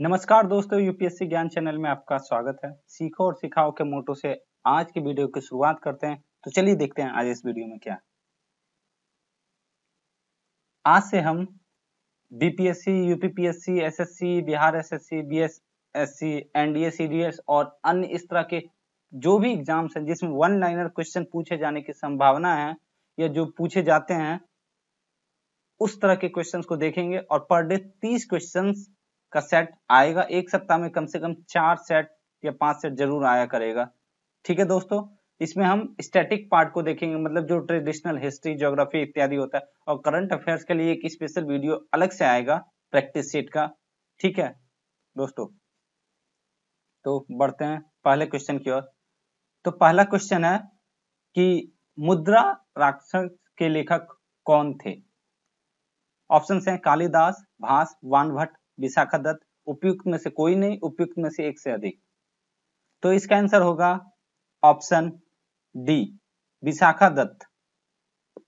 नमस्कार दोस्तों यूपीएससी ज्ञान चैनल में आपका स्वागत है सीखो और सिखाओ के मोटो से आज की वीडियो की शुरुआत करते हैं तो चलिए देखते हैं आज इस वीडियो में क्या आज से हम BPSC UPPSC SSC Bihar SSC BSSC NDA CDS और अन्य इस तरह के जो भी एग्जाम्स हैं जिसमें वन लाइनर क्वेश्चन पूछे जाने की संभावना है या जो पूछे जाते हैं उस तरह के क्वेश्चंस को देखेंगे और पर डे तीस क्वेश्चंस का सेट आएगा एक सप्ताह में कम से कम चार सेट या पांच सेट जरूर आया करेगा ठीक है दोस्तों इसमें हम स्टैटिक पार्ट को देखेंगे मतलब जो ट्रेडिशनल हिस्ट्री ज्योग्राफी इत्यादि होता है और करंट अफेयर्स के लिए एक स्पेशल वीडियो अलग से आएगा प्रैक्टिस सेट का ठीक है दोस्तों तो बढ़ते हैं पहले क्वेश्चन की ओर तो पहला क्वेश्चन है कि मुद्रा राक्षस के लेखक कौन थे ऑप्शन हैं कालिदास भास वानभट्ट विशाखा दत्त उपयुक्त में से कोई नहीं उपयुक्त में से एक से अधिक तो इसका आंसर होगा ऑप्शन डी विशाखा दत्त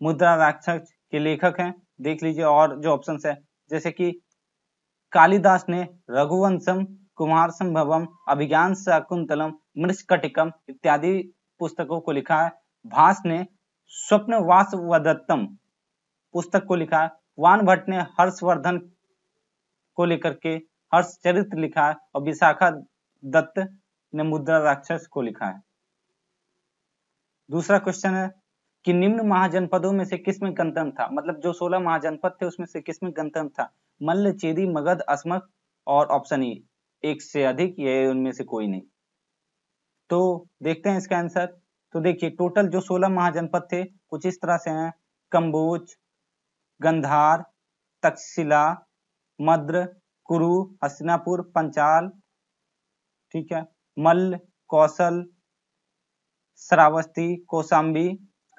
मुद्रा राक्षस के लेखक हैं देख लीजिए और जो ऑप्शन है जैसे कि कालिदास ने रघुवंशम कुमार संभवम अभिज्ञान शकुंतलम मृषकटिकम इत्यादि पुस्तकों को लिखा है भास ने स्वप्न वास पुस्तक को लिखा है वान भट्ट ने हर्षवर्धन को लेकर के हर्ष चरित्र लिखा है और विशाखा दत्त ने मुद्रा राक्षस को लिखा है दूसरा क्वेश्चन है कि निम्न महाजनपदों में से किसमें गंतम था मतलब जो सोलह महाजनपद थे उसमें से किसमें गंतम था मल्ल चेरी मगध अस्मक और ऑप्शन ई एक से अधिक ये उनमें से कोई नहीं तो देखते हैं इसका आंसर तो देखिए टोटल जो सोलह महाजनपद थे कुछ इस तरह से हैं कंबोज गंधार तक्षशिला मद्र कुरु हस्तिनापुर पंचाल ठीक है मल्ल कौशल श्रावस्ती कोसाम्बी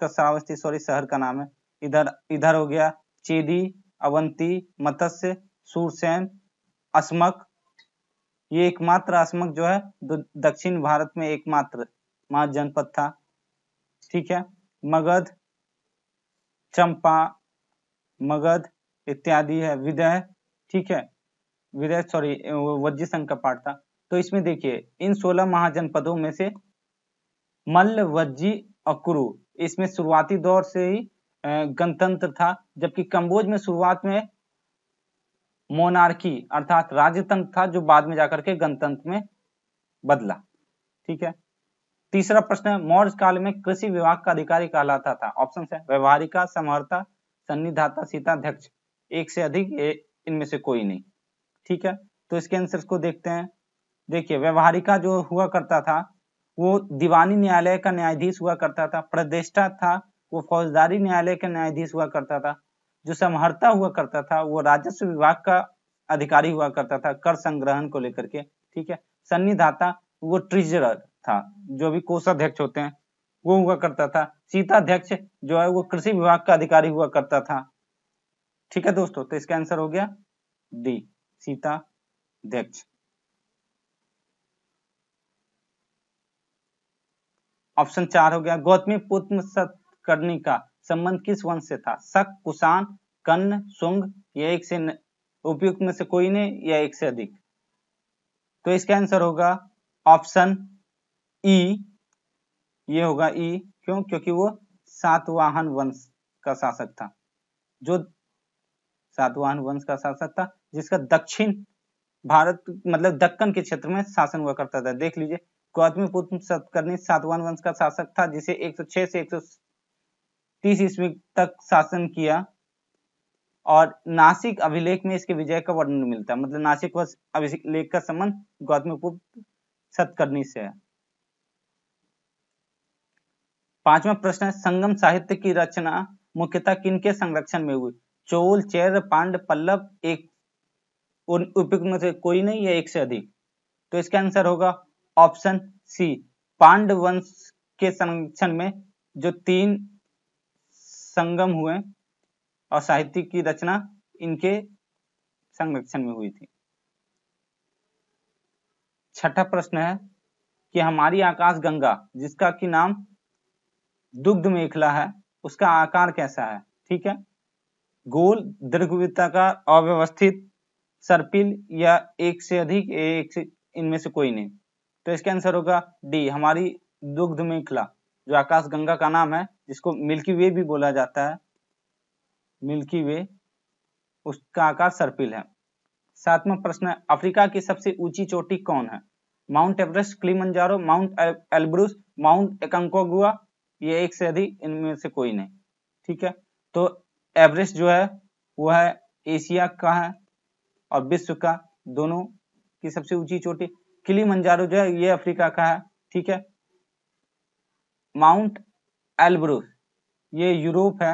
का सॉरी शहर का नाम है इधर इधर हो गया चेदी अवंती मत्स्य सूरसेन अस्मक ये एकमात्र अस्मक जो है दक्षिण भारत में एकमात्र महाजनपद था ठीक है मगध चंपा मगध इत्यादि है विदय ठीक है विदय सॉरी वज्र संघ का पार्ट था तो इसमें देखिए इन सोलह महाजनपदों में से मल्ल वज्जी और इसमें शुरुआती दौर से ही गणतंत्र था जबकि कंबोज में शुरुआत में मोनार्की अर्थात राजतंत्र था जो बाद में जाकर के गणतंत्र में बदला ठीक है तीसरा प्रश्न है मौर्य काल में कृषि विभाग का अधिकारी कहलाता था ऑप्शन है व्यवहारिका समर्था सन्निधाता सीताध्यक्ष एक से अधिक इनमें से कोई नहीं ठीक है तो इसके आंसर को देखते हैं देखिए व्यवहारिका जो हुआ करता था वो दीवानी न्यायालय का न्यायाधीश हुआ करता था प्रदेष्टा था वो फौजदारी न्यायालय का न्यायाधीश हुआ करता था जो समहर्ता हुआ करता था वो राजस्व विभाग का अधिकारी हुआ करता था कर संग्रहण को लेकर के ठीक है सन्निधाता वो ट्रेजरर था जो भी कोषाध्यक्ष होते हैं वो हुआ करता था सीताध्यक्ष जो है वो कृषि विभाग का अधिकारी हुआ करता था ठीक है दोस्तों तो इसका आंसर हो गया डी सीता अध्यक्ष ऑप्शन चार हो गया गौतमी पुत्र सतकर्णी का संबंध किस वंश से था शक कुशान कन्न सुंग या एक से उपयुक्त में से कोई ने या एक से अधिक तो इसका आंसर होगा ऑप्शन ई e। ये होगा ई e, क्यों क्योंकि वो सातवाहन वंश का शासक था जो सातवाहन वंश का शासक था जिसका दक्षिण भारत मतलब दक्कन के क्षेत्र में शासन हुआ करता था देख लीजिए गौतमी पुत्र सतकर्णी सातवाहन वंश का शासक था जिसे 106 से 130 ईस्वी तक शासन किया और नासिक अभिलेख में इसके विजय का वर्णन मिलता है मतलब नासिक वंश अभिलेख का संबंध गौतमीपुत्र सतकर्णी से है पांचवा प्रश्न है संगम साहित्य की रचना मुख्यतः किनके संरक्षण में हुई चोल चैर पांड पल्लव एक उपयुक्त में से कोई नहीं है एक से अधिक तो इसका आंसर होगा ऑप्शन सी पांड वंश के संरक्षण में जो तीन संगम हुए और साहित्य की रचना इनके संरक्षण में हुई थी छठा प्रश्न है कि हमारी आकाश गंगा जिसका कि नाम दुग्ध मेखला है उसका आकार कैसा है ठीक है गोल दीर्घविता का अव्यवस्थित सर्पिल या एक से अधिक एक से इनमें से कोई नहीं तो इसका आंसर होगा डी हमारी दुग्ध मेखला जो आकाश गंगा का नाम है जिसको मिल्की वे भी बोला जाता है मिल्की वे उसका आकार सर्पिल है सातवां प्रश्न है अफ्रीका की सबसे ऊंची चोटी कौन है Mount Everest Kilimanjaro Mount Elbrus Mount Aconcagua ये एक से अधिक इनमें से कोई नहीं ठीक है तो एवरेस्ट जो है वो है एशिया का है और विश्व का दोनों की सबसे ऊंची चोटी किली मंजारो जो है ये अफ्रीका का है ठीक है माउंट एल्ब्रूस ये यूरोप है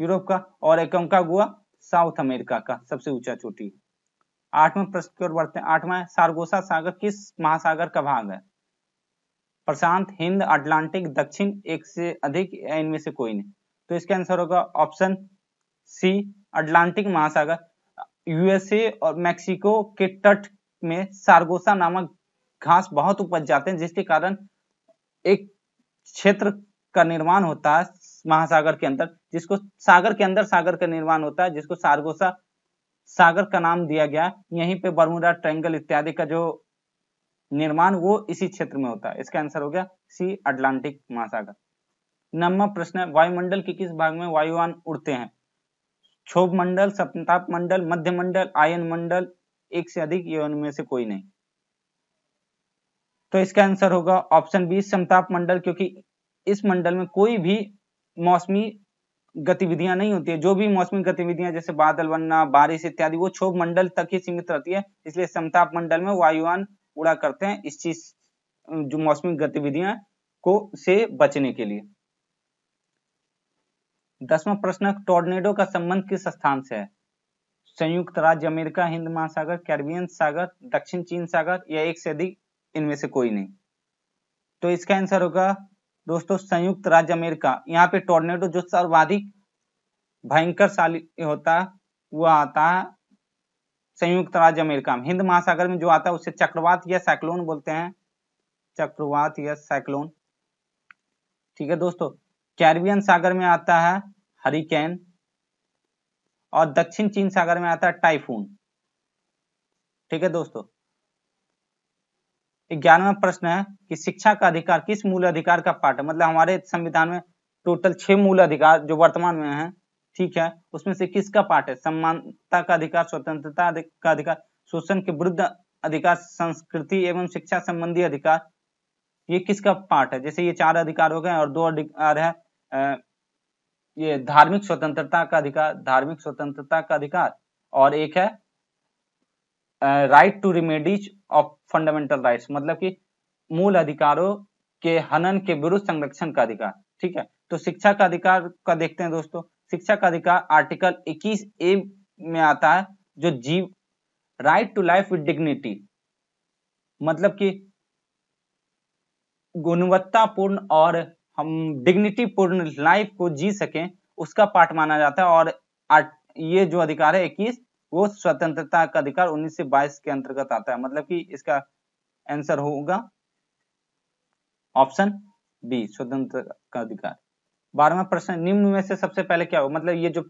यूरोप का और एकमका गुआ साउथ अमेरिका का सबसे ऊंचा चोटी आठवां प्रश्न की ओर बढ़ते हैं आठवां है सारगोसा सागर किस महासागर का भाग है प्रशांत हिंद अटलांटिक दक्षिण एक से अधिक इनमें से कोई नहीं तो इसका आंसर होगा ऑप्शन सी अटलांटिक महासागर यूएसए और मेक्सिको के तट में सारगोसा नामक घास बहुत उपज जाते हैं जिसके कारण एक क्षेत्र का निर्माण होता है महासागर के अंदर जिसको सागर के अंदर सागर का निर्माण होता है जिसको सारगोसा सागर का नाम दिया गया यहीं पे बर्मुडा ट्रायंगल इत्यादि का जो निर्माण वो इसी क्षेत्र में होता है इसका आंसर हो गया सी अटलांटिक महासागर नवा प्रश्न है वायुमंडल के किस भाग में वायुवान उड़ते हैं क्षोभ मंडल सप्ताप मंडल मध्य मंडल आयन मंडल एक से अधिक यौन में से कोई नहीं तो इसका आंसर होगा ऑप्शन बी समताप मंडल क्योंकि इस मंडल में कोई भी मौसमी गतिविधियां नहीं होती है जो भी मौसमी गतिविधियां जैसे बादल बनना बारिश इत्यादि वो क्षोभ मंडल तक ही सीमित रहती है इसलिए समताप मंडल में वायुवान उड़ा करते हैं इस चीज जो मौसमी गतिविधियां को से बचने के लिए दसवां प्रश्न टोर्नेडो का संबंध किस स्थान से है संयुक्त राज्य अमेरिका हिंद महासागर कैरबियन सागर दक्षिण चीन सागर या एक से अधिक इनमें से कोई नहीं तो इसका आंसर होगा दोस्तों संयुक्त राज्य अमेरिका यहाँ पे टोर्नेडो जो सर्वाधिक भयंकर शाली होता है वह आता है संयुक्त राज्य अमेरिका हिंद महासागर में जो आता है उसे चक्रवात या साइक्लोन बोलते हैं चक्रवात या साइक्लोन ठीक है दोस्तों कैरिबियन सागर में आता है हरिकेन और दक्षिण चीन सागर में आता है टाइफून ठीक है दोस्तों ग्यारहवा प्रश्न है कि शिक्षा का अधिकार किस मूल अधिकार का पार्ट है मतलब हमारे संविधान में टोटल छह मूल अधिकार जो वर्तमान में है ठीक है उसमें से किसका पार्ट है समानता का अधिकार स्वतंत्रता का अधिकार शोषण के विरुद्ध अधिकार संस्कृति एवं शिक्षा संबंधी अधिकार ये किसका पार्ट है जैसे ये चार अधिकार हो गए और दो अधिकार है ये धार्मिक स्वतंत्रता का अधिकार धार्मिक स्वतंत्रता का अधिकार और एक है right to remedies of fundamental rights मतलब कि मूल अधिकारों के हनन के विरुद्ध संरक्षण का अधिकार ठीक है तो शिक्षा का अधिकार का देखते हैं दोस्तों शिक्षा का अधिकार आर्टिकल 21 ए में आता है जो जीव right to life with dignity मतलब कि गुणवत्तापूर्ण और हम डिग्निटी पूर्ण लाइफ को जी सकें उसका पार्ट माना जाता है और ये जो अधिकार है इक्कीस वो स्वतंत्रता का अधिकार उन्नीस से बाईस के अंतर्गत आता है मतलब कि इसका आंसर होगा ऑप्शन बी स्वतंत्र का अधिकार बारहवा प्रश्न निम्न में से सबसे पहले क्या हुआ मतलब ये जो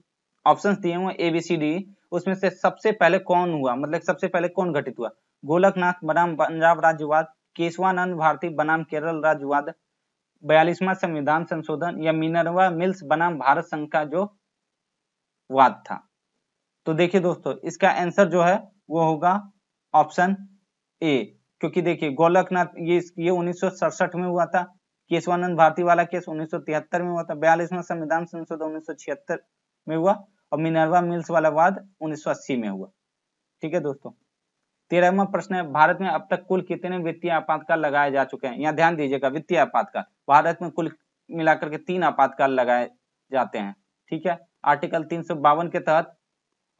ऑप्शंस दिए हुए ए बी सी डी उसमें से सबसे पहले कौन हुआ मतलब सबसे पहले कौन घटित हुआ गोलकनाथ बनाम पंजाब राज्यवाद केशवानंद भारती बनाम केरल राज्यवाद बयालीसवा संविधान संशोधन या मिनरवा मिल्स बनाम भारत संघ का जो वाद था तो देखिए दोस्तों इसका आंसर जो है वो होगा ऑप्शन ए क्योंकि देखिए गोलकनाथ ये ये उन्नीस में हुआ था केशवानंद भारती वाला केस 1973 में हुआ था बयालीसवा संविधान संशोधन उन्नीस में हुआ और मिनरवा मिल्स वाला वाद उन्नीस में हुआ ठीक है दोस्तों तेरहवा प्रश्न है भारत में अब तक कुल कितने वित्तीय आपातकाल लगाए जा चुके हैं यहाँ ध्यान दीजिएगा वित्तीय आपातकाल भारत में कुल मिलाकर के तीन आपातकाल लगाए जाते हैं ठीक है आर्टिकल तीन के तहत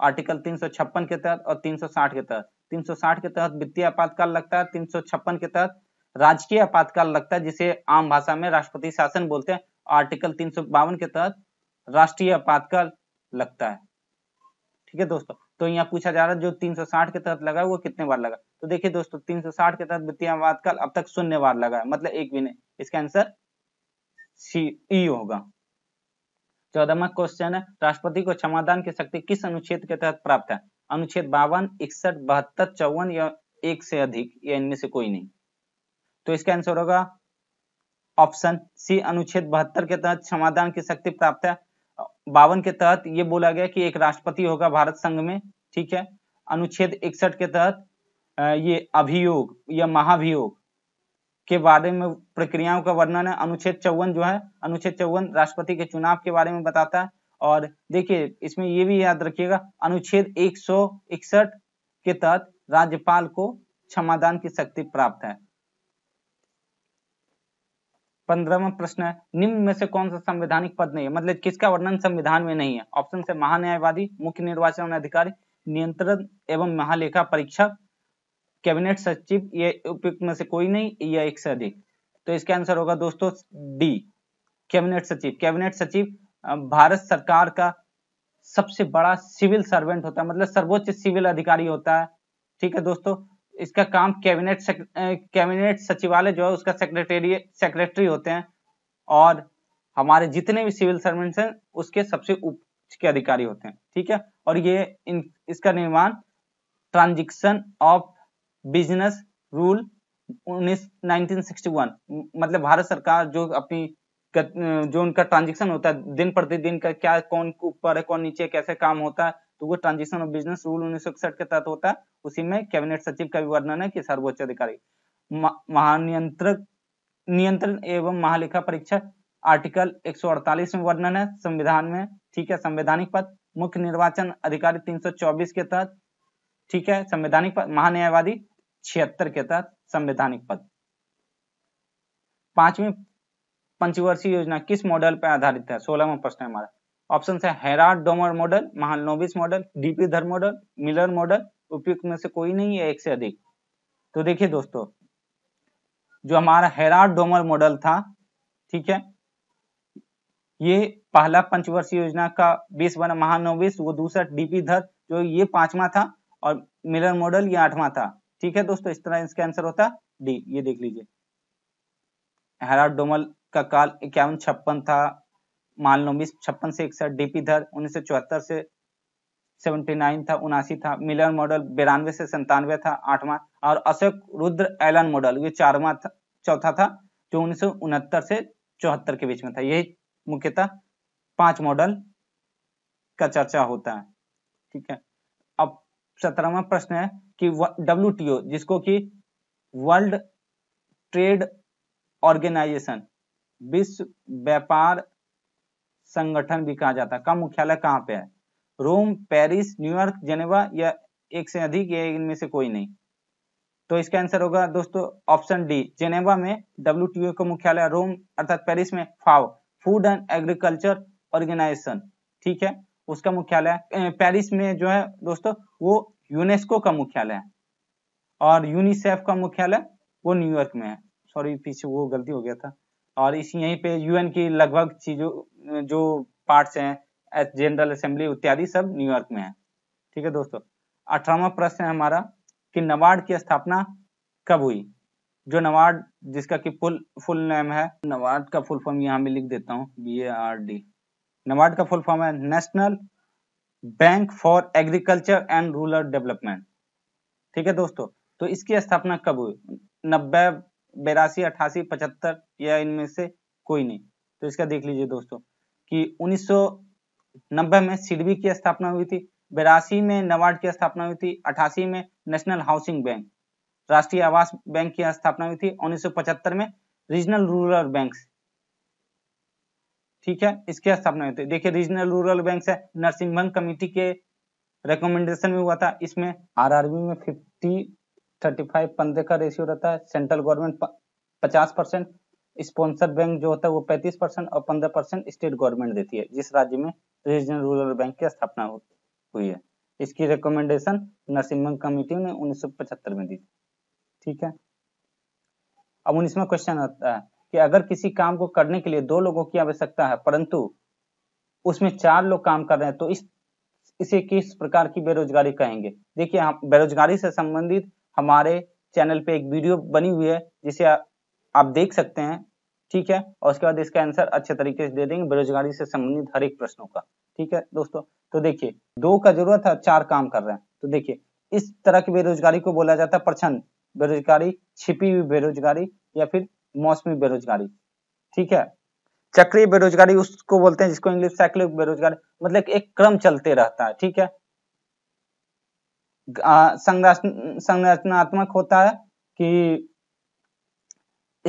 आर्टिकल तीन के तहत और तीन के तहत 360 के तहत वित्तीय आपातकाल लगता है 356 के तहत राजकीय आपातकाल लगता है जिसे आम भाषा में राष्ट्रपति शासन बोलते हैं आर्टिकल तीन के तहत राष्ट्रीय आपातकाल लगता है ठीक है दोस्तों तो यहाँ पूछा जा रहा है जो 360 के तहत लगा है वो कितने बार लगा तो देखिए दोस्तों 360 के तहत वित्तीय आपातकाल अब तक शून्य बार लगा है मतलब एक भी नहीं इसका आंसर सी ई होगा चौदहवा क्वेश्चन है राष्ट्रपति को क्षमादान की शक्ति किस अनुच्छेद के तहत प्राप्त है अनुच्छेद बावन इकसठ बहत्तर चौवन या एक से अधिक या इनमें से कोई नहीं तो इसका आंसर होगा ऑप्शन सी अनुच्छेद बहत्तर के तहत क्षमादान की शक्ति प्राप्त है बावन के तहत ये बोला गया कि एक राष्ट्रपति होगा भारत संघ में ठीक है अनुच्छेद इकसठ के तहत ये अभियोग या महाभियोग के बारे में प्रक्रियाओं का वर्णन है अनुच्छेद चौवन जो है अनुच्छेद चौवन राष्ट्रपति के चुनाव के बारे में बताता है और देखिए इसमें ये भी याद रखिएगा अनुच्छेद एक के तहत राज्यपाल को क्षमादान की शक्ति प्राप्त है पंद्रहवा प्रश्न है निम्न में से कौन सा संवैधानिक पद नहीं है मतलब किसका वर्णन संविधान में नहीं है ऑप्शन से महान्यायवादी मुख्य निर्वाचन अधिकारी नियंत्रण एवं महालेखा परीक्षक कैबिनेट सचिव ये उपयुक्त में से कोई नहीं या एक से अधिक तो इसका आंसर होगा दोस्तों डी कैबिनेट सचिव कैबिनेट सचिव भारत सरकार का सबसे बड़ा सिविल सर्वेंट होता है मतलब सर्वोच्च सिविल अधिकारी होता है ठीक है दोस्तों इसका काम कैबिनेट कैबिनेट सचिवालय जो है उसका सेक्रेटरी सेक्रेटरी होते हैं और हमारे जितने भी सिविल सर्वेंट्स हैं उसके सबसे उच्च के अधिकारी होते हैं ठीक है और ये इन इसका निर्माण ट्रांजिक्शन ऑफ बिजनेस रूल उन्नीस 1961 मतलब भारत सरकार जो अपनी जो उनका ट्रांजेक्शन होता है दिन प्रतिदिन का क्या कौन ऊपर है कौन नीचे कैसे काम होता है तो वो ट्रांजेक्शन ऑफ बिजनेस रूल उन्नीस के तहत होता है उसी में कैबिनेट सचिव का भी वर्णन है कि सर्वोच्च अधिकारी महानियंत्रक नियंत्रण एवं महालेखा परीक्षा आर्टिकल 148 में वर्णन है संविधान में ठीक है संवैधानिक पद मुख्य निर्वाचन अधिकारी 324 के तहत ठीक है संवैधानिक पद महान्यायवादी छिहत्तर के तहत संवैधानिक पद पांचवी पंचवर्षीय योजना किस मॉडल पर आधारित है सोलहवा प्रश्न हमारा ऑप्शन है Harrod Domar model Mahalanobis model DP Dhar model Miller model उपयुक्त में से कोई नहीं है एक से अधिक तो देखिए दोस्तों जो हमारा हेराड डोमर मॉडल था ठीक है ये पहला पंचवर्षीय योजना का बीस बना महानोबिस वो दूसरा डीपी धर जो ये पांचवा था और मिलर मॉडल ये आठवां था ठीक है दोस्तों इस तरह इसका आंसर होता डी ये देख लीजिए हेराडोमल का काल इक्यावन छप्पन था मालनोबिस छप्पन से इकसठ डीपी धर उन्नीस सौ चौहत्तर से सेवेंटी नाइन था उनासी था मिलर मॉडल बिरानवे से संतानवे था आठवां और अशोक रुद्र एलन मॉडल ये चारवा था चौथा था जो उन्नीस से चौहत्तर के बीच में था यही मुख्यतः पांच मॉडल का चर्चा होता है ठीक है सत्रहवा प्रश्न है कि डब्ल्यू जिसको कि वर्ल्ड ट्रेड ऑर्गेनाइजेशन विश्व व्यापार संगठन भी कहा जाता है का मुख्यालय कहाँ पे है रोम पेरिस न्यूयॉर्क जेनेवा या एक से अधिक या इनमें से कोई नहीं तो इसका आंसर होगा दोस्तों ऑप्शन डी जेनेवा में डब्ल्यू का मुख्यालय रोम अर्थात पेरिस में फाव फूड एंड एग्रीकल्चर ऑर्गेनाइजेशन ठीक है उसका मुख्यालय पेरिस में जो है दोस्तों वो यूनेस्को का मुख्यालय है और यूनिसेफ का मुख्यालय वो न्यूयॉर्क में है सॉरी पीछे वो गलती हो गया था और इसी यहीं पे यूएन की लगभग चीजों जो पार्ट्स हैं जनरल असेंबली इत्यादि सब न्यूयॉर्क में है ठीक है दोस्तों अठारवा प्रश्न है हमारा कि नवार्ड की स्थापना कब हुई जो नवार्ड जिसका कि फुल फुल नेम है नवार्ड का फुल फॉर्म यहाँ में लिख देता हूँ B A R D NABARD का फुल फॉर्म है National Bank for Agriculture and Rural Development ठीक है दोस्तों तो इसकी स्थापना कब हुई नब्बे बेरासी अठासी पचहत्तर या इनमें से कोई नहीं तो इसका देख लीजिए दोस्तों कि 1990 में सिडबी की स्थापना हुई थी बेरासी में नवाड की स्थापना हुई थी अठासी में नेशनल हाउसिंग बैंक राष्ट्रीय आवास बैंक की स्थापना हुई थी 1975 में रीजनल रूरल बैंक ठीक है इसके स्थापना हुई थी देखिए रीजनल रूरल बैंक है नरसिम्हन कमेटी के रिकमेंडेशन में हुआ था इसमें आरआरबी में फिफ्टी थर्टी फाइव पंद्रह का रेशियो रहता है सेंट्रल गवर्नमेंट पचास परसेंट स्पॉन्सर बैंक जो होता है वो पैंतीस परसेंट और पंद्रह परसेंट स्टेट गवर्नमेंट देती है जिस राज्य में रीजनल रूरल बैंक की स्थापना हुई है इसकी रिकमेंडेशन नरसिम्हन कमिटी ने पचहत्तर में दी ठीक है अब उन्नीसवा क्वेश्चन आता है कि अगर किसी काम को करने के लिए दो लोगों की आवश्यकता है परंतु उसमें चार लोग काम कर रहे हैं तो इस इसे किस प्रकार की बेरोजगारी कहेंगे देखिए हम बेरोजगारी से संबंधित हमारे चैनल पे एक वीडियो बनी हुई है जिसे आ, आप देख सकते हैं ठीक है और उसके बाद इसका आंसर अच्छे तरीके से दे देंगे बेरोजगारी से संबंधित हर एक प्रश्नों का ठीक है दोस्तों तो देखिए दो का जरूरत है चार काम कर रहे हैं तो देखिए इस तरह की बेरोजगारी को बोला जाता है प्रचंद बेरोजगारी छिपी हुई बेरोजगारी या फिर मौसमी बेरोजगारी ठीक है चक्रीय बेरोजगारी उसको बोलते हैं जिसको इंग्लिश साइक्लिक बेरोजगारी मतलब एक क्रम चलते रहता है ठीक है संरचनात्मक होता है कि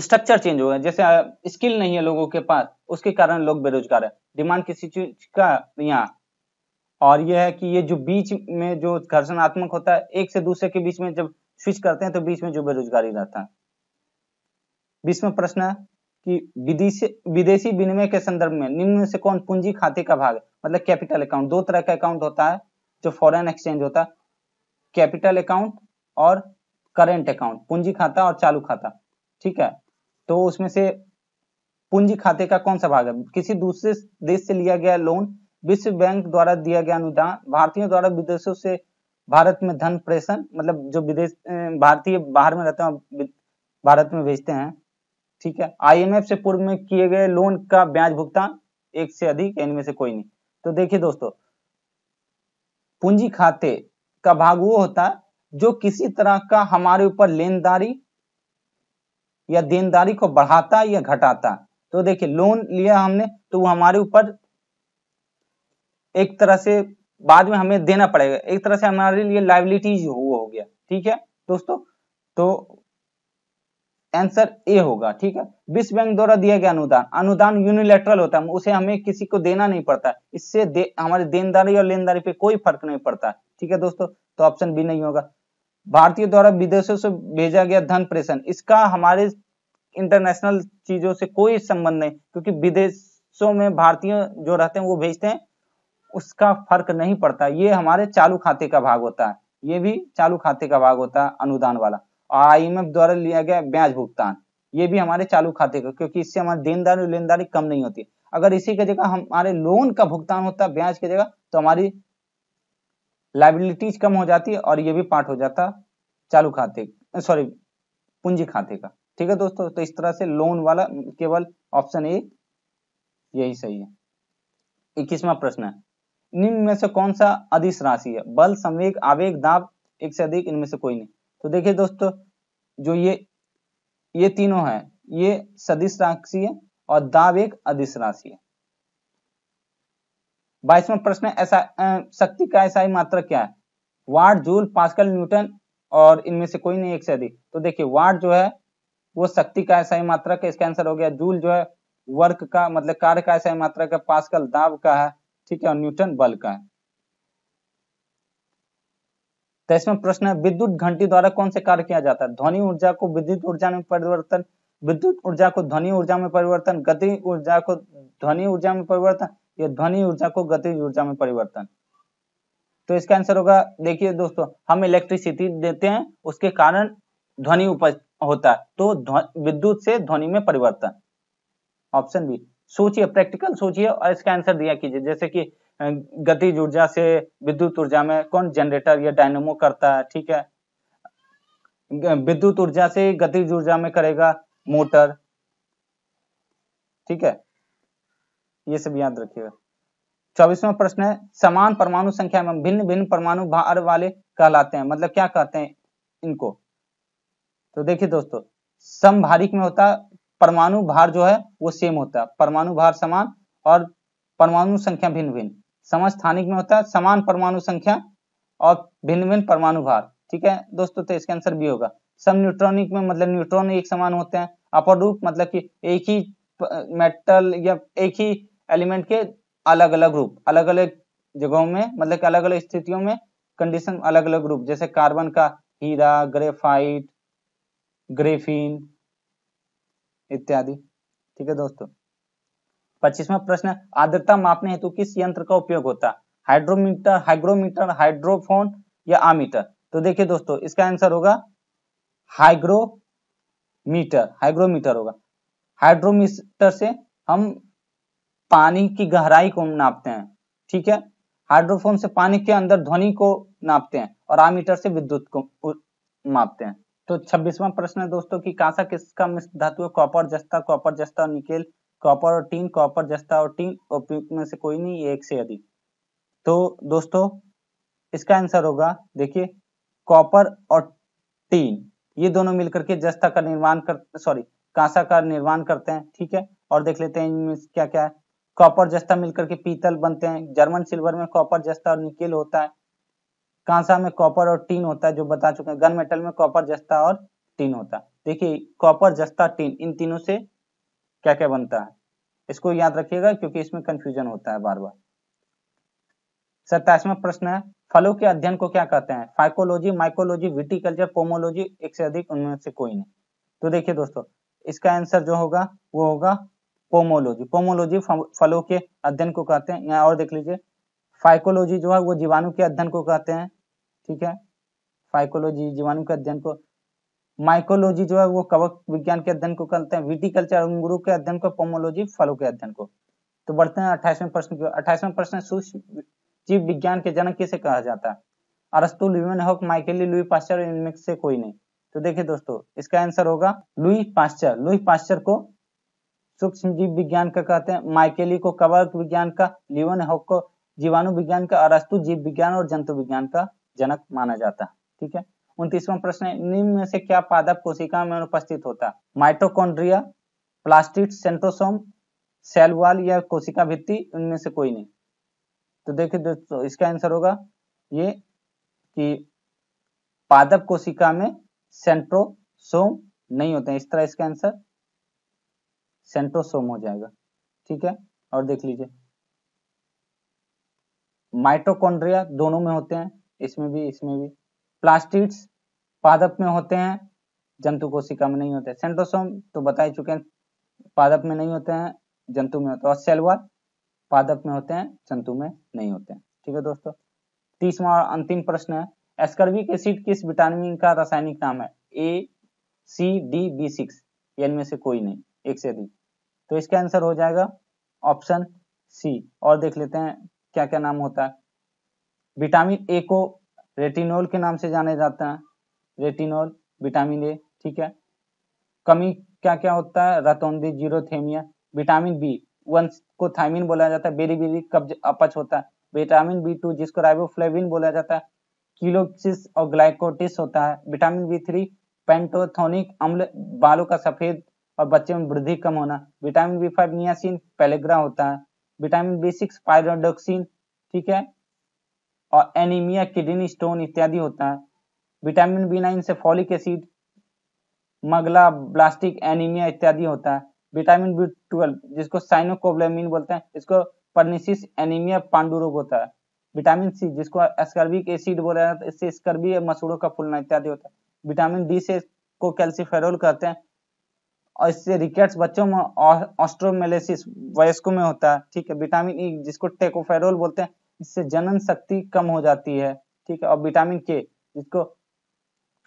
स्ट्रक्चर चेंज हो गया जैसे स्किल नहीं है लोगों के पास उसके कारण लोग बेरोजगार है डिमांड किसी चीज का यहाँ और यह है कि ये जो बीच में जो घर्षणात्मक होता है एक से दूसरे के बीच में जब स्विच करते हैं तो बीच में जो बेरोजगारी रहता है बीसवा प्रश्न कि विदेशी विदेशी विनिमय के संदर्भ में निम्न से कौन पूंजी खाते का भाग मतलब कैपिटल अकाउंट दो तरह का अकाउंट होता है जो फॉरेन एक्सचेंज होता है कैपिटल अकाउंट और करेंट अकाउंट पूंजी खाता और चालू खाता ठीक है तो उसमें से पूंजी खाते का कौन सा भाग है किसी दूसरे देश से लिया गया लोन विश्व बैंक द्वारा दिया गया अनुदान भारतीयों द्वारा विदेशों से भारत में धन प्रेषण मतलब जो विदेश भारतीय बाहर में रहते हैं भारत में भेजते हैं ठीक है आईएमएफ से पूर्व में किए गए लोन का ब्याज भुगतान एक से अधिक इनमें से कोई नहीं तो देखिए दोस्तों पूंजी खाते का भाग वो होता है जो किसी तरह का हमारे ऊपर लेनदारी या देनदारी को बढ़ाता या घटाता तो देखिए लोन लिया हमने तो वो हमारे ऊपर एक तरह से बाद में हमें देना पड़ेगा एक तरह से हमारे लिए लाइबिलिटीज हो गया ठीक है दोस्तों तो आंसर ए होगा ठीक है विश्व बैंक द्वारा दिया गया अनुदान अनुदान यूनिलेटरल होता है उसे हमें किसी को देना नहीं पड़ता इससे दे, हमारे देनदारी और लेनदारी पे कोई फर्क नहीं पड़ता ठीक है दोस्तों तो ऑप्शन बी नहीं होगा भारतीय द्वारा विदेशों से भेजा गया धन प्रेषण इसका हमारे इंटरनेशनल चीजों से कोई संबंध नहीं क्योंकि विदेशों में भारतीय जो रहते हैं वो भेजते हैं उसका फर्क नहीं पड़ता ये हमारे चालू खाते का भाग होता है ये भी चालू खाते का भाग होता है अनुदान वाला आईएमएफ द्वारा लिया गया ब्याज भुगतान ये भी हमारे चालू खाते का क्योंकि इससे हमारी देनदारी लेनदारी कम नहीं होती अगर इसी की जगह हमारे लोन का भुगतान होता ब्याज की जगह तो हमारी लाइबिलिटीज कम हो जाती और ये भी पार्ट हो जाता चालू खाते सॉरी पूंजी खाते का ठीक है दोस्तों तो इस तरह से लोन वाला केवल ऑप्शन ए यही सही है इक्कीसवा प्रश्न है निम्न में से कौन सा अधिस राशि है बल संवेग आवेग दाब एक से अधिक इनमें से कोई नहीं तो देखिए दोस्तों जो ये ये तीनों है ये सदिश राशि है और दाब एक अदिश राशि है बाईसवा प्रश्न ऐसा शक्ति का ऐसा ही मात्र क्या है वाट जूल पास्कल न्यूटन और इनमें से कोई नहीं एक से अधिक तो देखिए वाट जो है वो शक्ति का ऐसा मात्रक का इसका आंसर हो गया जूल जो है वर्क का मतलब कार्य का ऐसा ही मात्र का पास्कल दाब का है ठीक है और न्यूटन बल का है तो इसमें प्रश्न है विद्युत घंटी द्वारा कौन से कार्य किया जाता है ध्वनि ऊर्जा को विद्युत ऊर्जा में परिवर्तन विद्युत ऊर्जा को ध्वनि ऊर्जा में परिवर्तन गति ऊर्जा को ध्वनि ऊर्जा में परिवर्तन या ध्वनि ऊर्जा को गति ऊर्जा में परिवर्तन तो इसका आंसर होगा देखिए दोस्तों हम इलेक्ट्रिसिटी देते हैं उसके कारण ध्वनि उपज होता है तो विद्युत से ध्वनि में परिवर्तन ऑप्शन बी सोचिए प्रैक्टिकल सोचिए और इसका आंसर दिया कीजिए जैसे कि गति ऊर्जा से विद्युत ऊर्जा में कौन जनरेटर या डायनेमो करता है ठीक है विद्युत ऊर्जा से गति ऊर्जा में करेगा मोटर ठीक है ये सब याद रखिएगा चौबीसवा प्रश्न है समान परमाणु संख्या में भिन्न भिन्न परमाणु भार वाले कहलाते हैं मतलब क्या कहते हैं इनको तो देखिए दोस्तों समभारिक में होता परमाणु भार जो है वो सेम होता है परमाणु भार समान और परमाणु संख्या भिन्न भिन्न समस्थानिक में होता है समान परमाणु संख्या और भिन्न भिन्न परमाणु भार ठीक है दोस्तों तो इसका आंसर भी होगा सम न्यूट्रॉनिक में मतलब न्यूट्रॉन एक समान होते हैं अपर रूप मतलब कि एक ही मेटल या एक ही एलिमेंट के अलग अलग रूप अलग अलग जगहों में मतलब कि अलग अलग स्थितियों में कंडीशन अलग अलग रूप जैसे कार्बन का हीरा ग्रेफाइट ग्रेफीन इत्यादि ठीक है दोस्तों पच्चीसवा प्रश्न आर्द्रता मापने हेतु किस यंत्र का उपयोग होता हाइड्रोमीटर हाइग्रोमीटर हाइड्रोफोन या आमीटर तो देखिए दोस्तों इसका आंसर होगा हाइग्रोमीटर हाइग्रोमीटर होगा हाइड्रोमीटर से हम पानी की गहराई को नापते हैं ठीक है हाइड्रोफोन से पानी के अंदर ध्वनि को नापते हैं और आमीटर से विद्युत को मापते हैं तो छब्बीसवा प्रश्न है दोस्तों की कांसा किसका धातु है कॉपर जस्ता कॉपर जस्ता और निकेल कॉपर और टीन कॉपर जस्ता और टीन उपयुक्त में से कोई नहीं एक से अधिक तो दोस्तों इसका आंसर होगा देखिए कॉपर और टीन ये दोनों मिलकर के जस्ता का निर्माण कर सॉरी कांसा का निर्माण करते हैं ठीक है और देख लेते हैं इनमें क्या क्या है कॉपर जस्ता मिलकर के पीतल बनते हैं जर्मन सिल्वर में कॉपर जस्ता और निकेल होता है कांसा में कॉपर और टीन होता है जो बता चुके हैं गन मेटल में कॉपर जस्ता और टीन होता है देखिए कॉपर जस्ता टीन इन तीनों से क्या क्या बनता है इसको याद रखिएगा क्योंकि इसमें कंफ्यूजन होता है बार बार सत्ताईसवा प्रश्न है फलों के अध्ययन को क्या कहते हैं फाइकोलॉजी माइकोलॉजी विटिकल्चर पोमोलॉजी एक से अधिक उनमें से कोई नहीं तो देखिए दोस्तों इसका आंसर जो होगा वो होगा पोमोलॉजी पोमोलॉजी फलों के अध्ययन को कहते हैं यहाँ और देख लीजिए फाइकोलॉजी जो है वो जीवाणु के अध्ययन को कहते हैं ठीक है फाइकोलॉजी जीवाणु के अध्ययन को माइकोलॉजी जो है वो कवक विज्ञान के अध्ययन को करते हैं विटिकल्चर अंगुरु के अध्ययन को पोमोलॉजी फलों के अध्ययन को तो बढ़ते हैं अट्ठाईसवें प्रश्न की अट्ठाईसवें प्रश्न सूक्ष्म जीव विज्ञान के जनक किसे कहा जाता है अरस्तु ल्यूमन हॉक माइकेली लुई पास्चर इनमें से कोई नहीं तो देखिए दोस्तों इसका आंसर होगा लुई पास्चर लुई पास्चर को सूक्ष्म जीव विज्ञान का कहते हैं माइकेली को कवक विज्ञान का लिवन हॉक को जीवाणु विज्ञान का अरस्तु जीव विज्ञान और जंतु विज्ञान का जनक माना जाता है ठीक है उनतीसवा प्रश्न है निम्न में से क्या पादप कोशिका में अनुपस्थित होता माइटोकॉन्ड्रिया प्लास्टिक सेंट्रोसोम सेलवाल या कोशिका भित्ति उनमें से कोई नहीं तो देखिए दोस्तों इसका आंसर होगा ये कि पादप कोशिका में सेंट्रोसोम नहीं होते हैं इस तरह इसका आंसर सेंट्रोसोम हो जाएगा ठीक है और देख लीजिए माइटोकॉन्ड्रिया दोनों में होते हैं इसमें भी इसमें भी प्लास्टिड्स पादप में होते हैं जंतु कोशिका में नहीं होते सेंट्रोसोम तो बता ही चुके हैं पादप में नहीं होते हैं जंतु में होते हैं और सेलवाल पादप में होते हैं जंतु में नहीं होते हैं ठीक है दोस्तों तीसवा और अंतिम प्रश्न है एस्कर्विक एसिड किस विटामिन का रासायनिक नाम है A C D B six इनमें से कोई नहीं एक से अधिक तो इसका आंसर हो जाएगा ऑप्शन सी और देख लेते हैं क्या क्या नाम होता है विटामिन ए को रेटिनोल के नाम से जाने जाते हैं रेटिनोल विटामिन ए ठीक है कमी क्या क्या होता है रतौंदी जीरोथेमिया विटामिन बी वन को थायमिन बोला जाता है बेरी बेरी कब्ज अपच होता है विटामिन बी टू जिसको राइबोफ्लेविन बोला जाता है किलोक्सिस और ग्लाइकोटिस होता है विटामिन बी थ्री पेंटोथोनिक अम्ल बालों का सफेद और बच्चे में वृद्धि कम होना vitamin B five niacin pellagra होता है विटामिन बी सिक्स पायरोडोक्सिन ठीक है और एनीमिया किडनी स्टोन इत्यादि होता है विटामिन बी नाइन से folic acid megaloblastic anaemia इत्यादि होता है विटामिन बी ट्वेल्व जिसको साइनोकोब्लेमिन बोलते हैं इसको पर्निसिस एनीमिया पांडु रोग होता है विटामिन सी जिसको स्कर्बिक एसिड बोला जाता है इससे स्कर्बी मसूड़ों का फूलना इत्यादि होता है विटामिन डी से को कैल्सिफेरोल कहते हैं और इससे रिकेट्स बच्चों में ऑस्ट्रोमेलेसिस वयस्कों में होता है ठीक है विटामिन ई e, जिसको टेकोफेरोल बोलते हैं इससे जनन शक्ति कम हो जाती है ठीक है और विटामिन के जिसको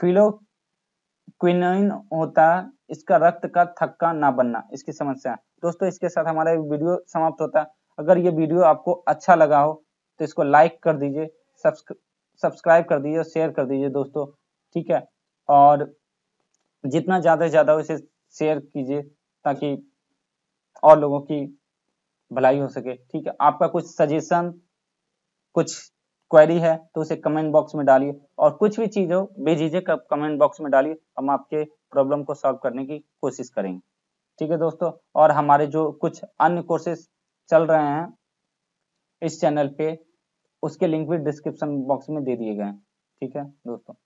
फिलोक्विनोइन होता है इसका रक्त का थक्का ना बनना इसकी समस्या दोस्तों इसके साथ हमारा वीडियो समाप्त होता है अगर ये वीडियो आपको अच्छा लगा हो तो इसको लाइक कर दीजिए सब्सक्राइब कर दीजिए और शेयर कर दीजिए दोस्तों ठीक है और जितना ज़्यादा से ज़्यादा इसे शेयर कीजिए ताकि और लोगों की भलाई हो सके ठीक है आपका कुछ सजेशन कुछ क्वेरी है तो उसे कमेंट बॉक्स में डालिए और कुछ भी चीज़ हो बेझिझक कमेंट बॉक्स में डालिए हम आपके प्रॉब्लम को सॉल्व करने की कोशिश करेंगे ठीक है दोस्तों और हमारे जो कुछ अन्य कोर्सेस चल रहे हैं इस चैनल पे उसके लिंक भी डिस्क्रिप्शन बॉक्स में दे दिए गए हैं ठीक है दोस्तों